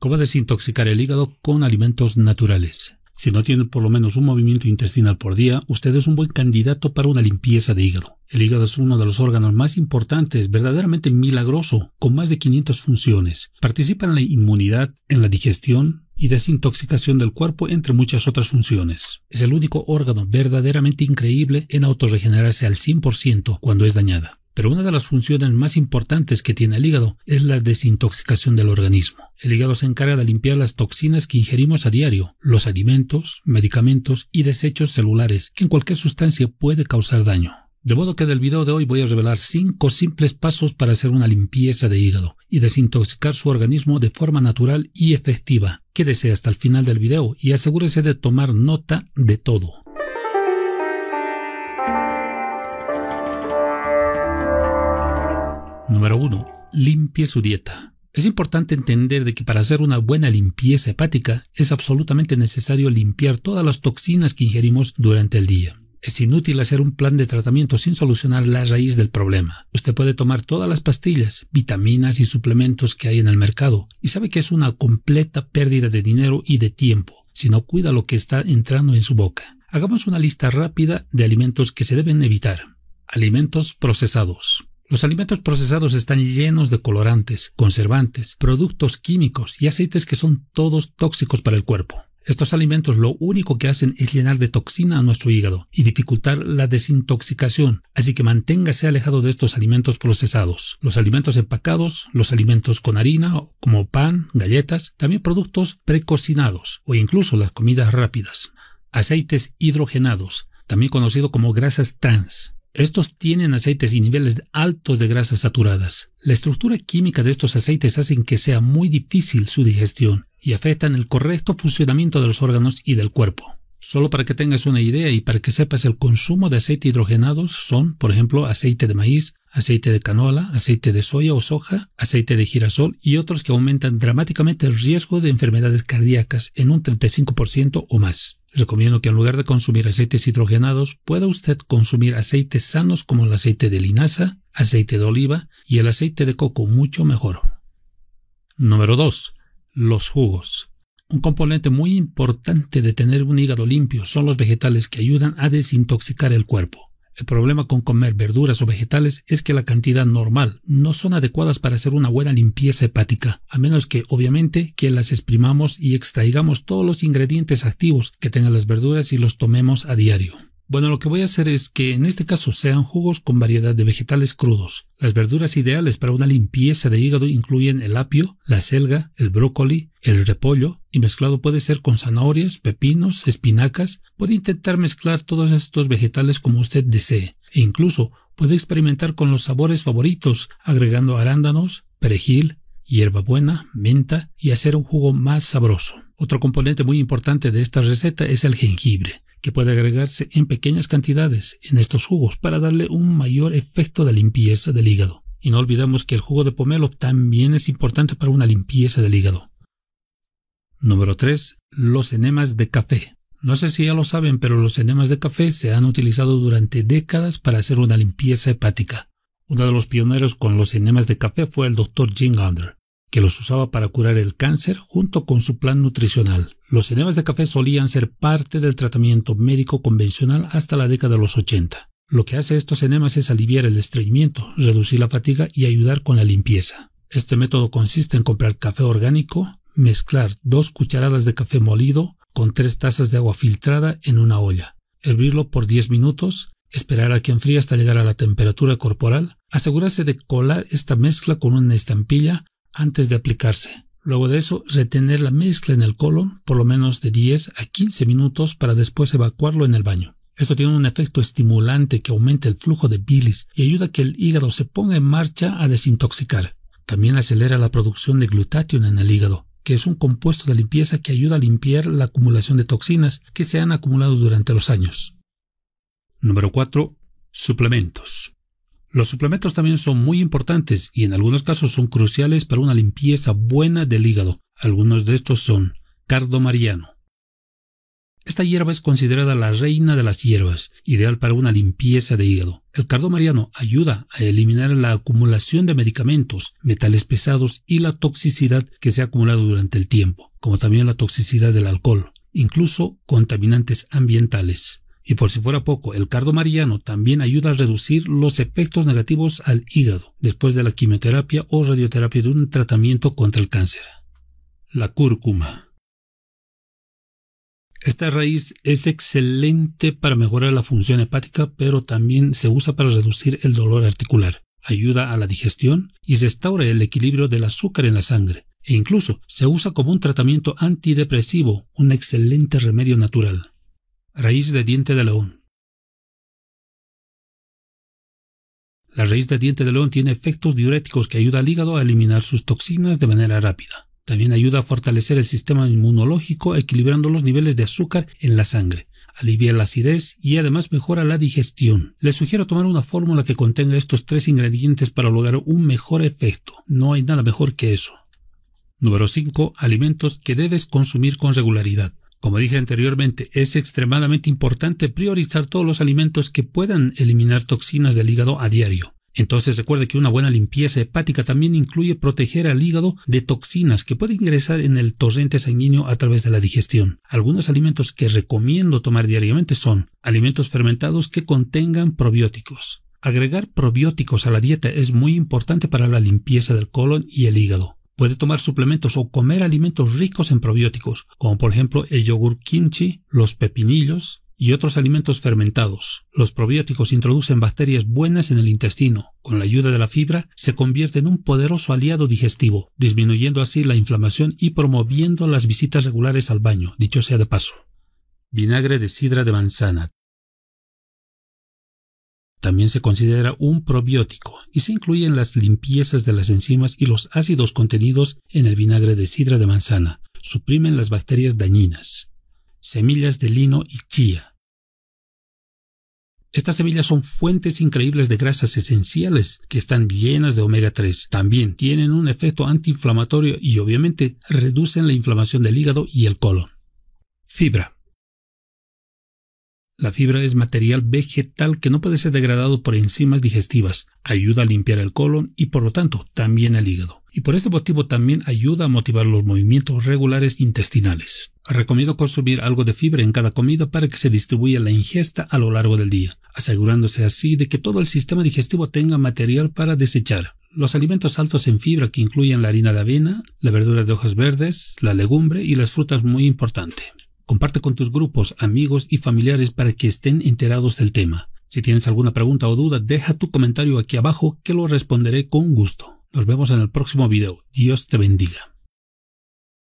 ¿Cómo desintoxicar el hígado con alimentos naturales? Si no tiene por lo menos un movimiento intestinal por día, usted es un buen candidato para una limpieza de hígado. El hígado es uno de los órganos más importantes, verdaderamente milagroso, con más de 500 funciones. Participa en la inmunidad, en la digestión, y desintoxicación del cuerpo, entre muchas otras funciones. Es el único órgano verdaderamente increíble en autorregenerarse al 100% cuando es dañada pero una de las funciones más importantes que tiene el hígado es la desintoxicación del organismo. El hígado se encarga de limpiar las toxinas que ingerimos a diario, los alimentos, medicamentos y desechos celulares que en cualquier sustancia puede causar daño. De modo que en el video de hoy voy a revelar 5 simples pasos para hacer una limpieza de hígado y desintoxicar su organismo de forma natural y efectiva. Quédese hasta el final del video y asegúrese de tomar nota de todo. Número 1. Limpie su dieta. Es importante entender de que para hacer una buena limpieza hepática es absolutamente necesario limpiar todas las toxinas que ingerimos durante el día. Es inútil hacer un plan de tratamiento sin solucionar la raíz del problema. Usted puede tomar todas las pastillas, vitaminas y suplementos que hay en el mercado y sabe que es una completa pérdida de dinero y de tiempo si no cuida lo que está entrando en su boca. Hagamos una lista rápida de alimentos que se deben evitar. Alimentos procesados. Los alimentos procesados están llenos de colorantes, conservantes, productos químicos y aceites que son todos tóxicos para el cuerpo. Estos alimentos lo único que hacen es llenar de toxina a nuestro hígado y dificultar la desintoxicación, así que manténgase alejado de estos alimentos procesados. Los alimentos empacados, los alimentos con harina, como pan, galletas, también productos precocinados o incluso las comidas rápidas. Aceites hidrogenados, también conocido como grasas trans estos tienen aceites y niveles altos de grasas saturadas. La estructura química de estos aceites hacen que sea muy difícil su digestión y afectan el correcto funcionamiento de los órganos y del cuerpo. Solo para que tengas una idea y para que sepas el consumo de aceite hidrogenados son, por ejemplo, aceite de maíz, aceite de canola, aceite de soya o soja, aceite de girasol y otros que aumentan dramáticamente el riesgo de enfermedades cardíacas en un 35% o más. Recomiendo que en lugar de consumir aceites hidrogenados, pueda usted consumir aceites sanos como el aceite de linaza, aceite de oliva y el aceite de coco mucho mejor. Número 2. Los jugos. Un componente muy importante de tener un hígado limpio son los vegetales que ayudan a desintoxicar el cuerpo. El problema con comer verduras o vegetales es que la cantidad normal no son adecuadas para hacer una buena limpieza hepática, a menos que obviamente que las exprimamos y extraigamos todos los ingredientes activos que tengan las verduras y los tomemos a diario. Bueno, lo que voy a hacer es que en este caso sean jugos con variedad de vegetales crudos. Las verduras ideales para una limpieza de hígado incluyen el apio, la selga, el brócoli, el repollo, y mezclado puede ser con zanahorias, pepinos, espinacas, puede intentar mezclar todos estos vegetales como usted desee, e incluso puede experimentar con los sabores favoritos, agregando arándanos, perejil, hierbabuena, menta y hacer un jugo más sabroso. Otro componente muy importante de esta receta es el jengibre, que puede agregarse en pequeñas cantidades en estos jugos para darle un mayor efecto de limpieza del hígado. Y no olvidemos que el jugo de pomelo también es importante para una limpieza del hígado. Número 3. Los enemas de café. No sé si ya lo saben, pero los enemas de café se han utilizado durante décadas para hacer una limpieza hepática. Uno de los pioneros con los enemas de café fue el Dr. Jim Gander, que los usaba para curar el cáncer junto con su plan nutricional. Los enemas de café solían ser parte del tratamiento médico convencional hasta la década de los 80. Lo que hace estos enemas es aliviar el estreñimiento, reducir la fatiga y ayudar con la limpieza. Este método consiste en comprar café orgánico, Mezclar dos cucharadas de café molido con tres tazas de agua filtrada en una olla. Hervirlo por 10 minutos, esperar a que enfríe hasta llegar a la temperatura corporal. Asegurarse de colar esta mezcla con una estampilla antes de aplicarse. Luego de eso, retener la mezcla en el colon por lo menos de 10 a 15 minutos para después evacuarlo en el baño. Esto tiene un efecto estimulante que aumenta el flujo de bilis y ayuda a que el hígado se ponga en marcha a desintoxicar. También acelera la producción de glutatión en el hígado, que es un compuesto de limpieza que ayuda a limpiar la acumulación de toxinas que se han acumulado durante los años. Número 4. Suplementos. Los suplementos también son muy importantes y en algunos casos son cruciales para una limpieza buena del hígado. Algunos de estos son cardomariano, esta hierba es considerada la reina de las hierbas, ideal para una limpieza de hígado. El cardo mariano ayuda a eliminar la acumulación de medicamentos, metales pesados y la toxicidad que se ha acumulado durante el tiempo, como también la toxicidad del alcohol, incluso contaminantes ambientales. Y por si fuera poco, el cardo mariano también ayuda a reducir los efectos negativos al hígado después de la quimioterapia o radioterapia de un tratamiento contra el cáncer. La cúrcuma. Esta raíz es excelente para mejorar la función hepática, pero también se usa para reducir el dolor articular, ayuda a la digestión y restaura el equilibrio del azúcar en la sangre. E incluso se usa como un tratamiento antidepresivo, un excelente remedio natural. Raíz de diente de león. La raíz de diente de león tiene efectos diuréticos que ayuda al hígado a eliminar sus toxinas de manera rápida. También ayuda a fortalecer el sistema inmunológico equilibrando los niveles de azúcar en la sangre alivia la acidez y además mejora la digestión. Les sugiero tomar una fórmula que contenga estos tres ingredientes para lograr un mejor efecto. No hay nada mejor que eso. Número 5. Alimentos que debes consumir con regularidad. Como dije anteriormente, es extremadamente importante priorizar todos los alimentos que puedan eliminar toxinas del hígado a diario. Entonces recuerde que una buena limpieza hepática también incluye proteger al hígado de toxinas que pueden ingresar en el torrente sanguíneo a través de la digestión. Algunos alimentos que recomiendo tomar diariamente son alimentos fermentados que contengan probióticos. Agregar probióticos a la dieta es muy importante para la limpieza del colon y el hígado. Puede tomar suplementos o comer alimentos ricos en probióticos, como por ejemplo el yogur kimchi, los pepinillos, y otros alimentos fermentados. Los probióticos introducen bacterias buenas en el intestino. Con la ayuda de la fibra, se convierte en un poderoso aliado digestivo, disminuyendo así la inflamación y promoviendo las visitas regulares al baño, dicho sea de paso. Vinagre de sidra de manzana. También se considera un probiótico y se incluyen las limpiezas de las enzimas y los ácidos contenidos en el vinagre de sidra de manzana. Suprimen las bacterias dañinas semillas de lino y chía. Estas semillas son fuentes increíbles de grasas esenciales que están llenas de omega 3. También tienen un efecto antiinflamatorio y obviamente reducen la inflamación del hígado y el colon. Fibra. La fibra es material vegetal que no puede ser degradado por enzimas digestivas, ayuda a limpiar el colon y por lo tanto también el hígado. Y por este motivo también ayuda a motivar los movimientos regulares intestinales. Recomiendo consumir algo de fibra en cada comida para que se distribuya la ingesta a lo largo del día, asegurándose así de que todo el sistema digestivo tenga material para desechar. Los alimentos altos en fibra que incluyen la harina de avena, la verdura de hojas verdes, la legumbre y las frutas muy importante. Comparte con tus grupos, amigos y familiares para que estén enterados del tema. Si tienes alguna pregunta o duda, deja tu comentario aquí abajo que lo responderé con gusto. Nos vemos en el próximo video. Dios te bendiga.